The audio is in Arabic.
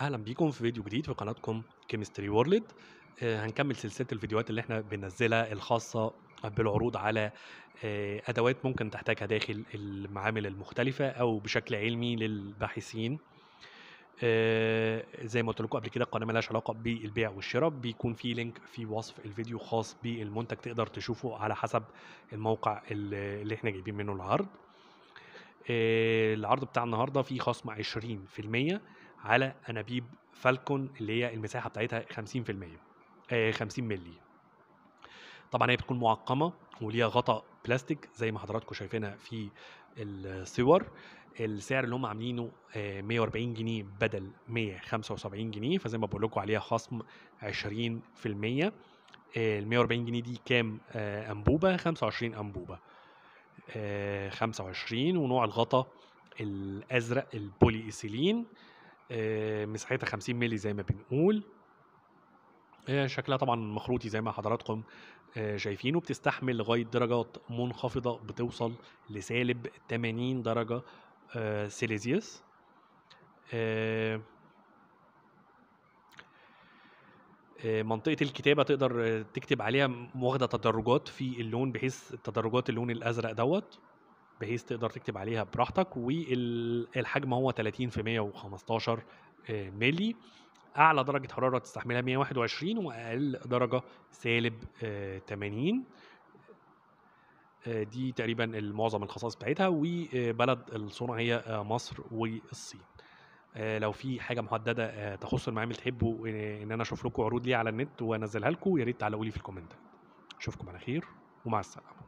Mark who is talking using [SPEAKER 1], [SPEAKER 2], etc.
[SPEAKER 1] اهلا بيكم في فيديو جديد في قناتكم كيمستري وورلد آه، هنكمل سلسله الفيديوهات اللي احنا بننزلها الخاصه بالعروض على آه، ادوات ممكن تحتاجها داخل المعامل المختلفه او بشكل علمي للباحثين آه، زي ما قلت لكم قبل كده القناه مالهاش علاقه بالبيع والشراء بيكون في لينك في وصف الفيديو خاص بالمنتج تقدر تشوفه على حسب الموقع اللي احنا جايبين منه العرض العرض بتاع النهارده فيه خصم 20% على انابيب فالكون اللي هي المساحه بتاعتها 50% 50 آه، مللي طبعا هي بتكون معقمه وليها غطاء بلاستيك زي ما حضراتكم شايفينها في الصور السعر اللي هم عاملينه 140 آه، جنيه بدل 175 جنيه فزي ما بقول لكم عليها خصم 20% ال 140 جنيه دي كام آه، انبوبه 25 انبوبه 25 آه، ونوع الغطا الازرق البولي ايثيلين آه، مساحتها 50 مللي زي ما بنقول آه، شكلها طبعا مخروطي زي ما حضراتكم شايفين وبتستحمل لغايه درجات منخفضه بتوصل لسالب 80 درجه سيليزيوس آه، منطقه الكتابه تقدر آه، تكتب عليها واخده تدرجات في اللون بحيث تدرجات اللون الازرق دوت بحيث تقدر تكتب عليها براحتك والحجم هو 30 في 115 آه، ملي اعلى درجه حراره تستحملها 121 واقل درجه سالب 80 دي تقريبا معظم الخصائص بتاعتها وبلد الصنع هي مصر والصين آه، لو في حاجه محدده آه، تخص المعامل تحبوا آه، ان انا اشوف لكم عروض ليه على النت وانزلها لكم يا ريت تعلقوا لي في الكومنتات اشوفكم على خير ومع السلامه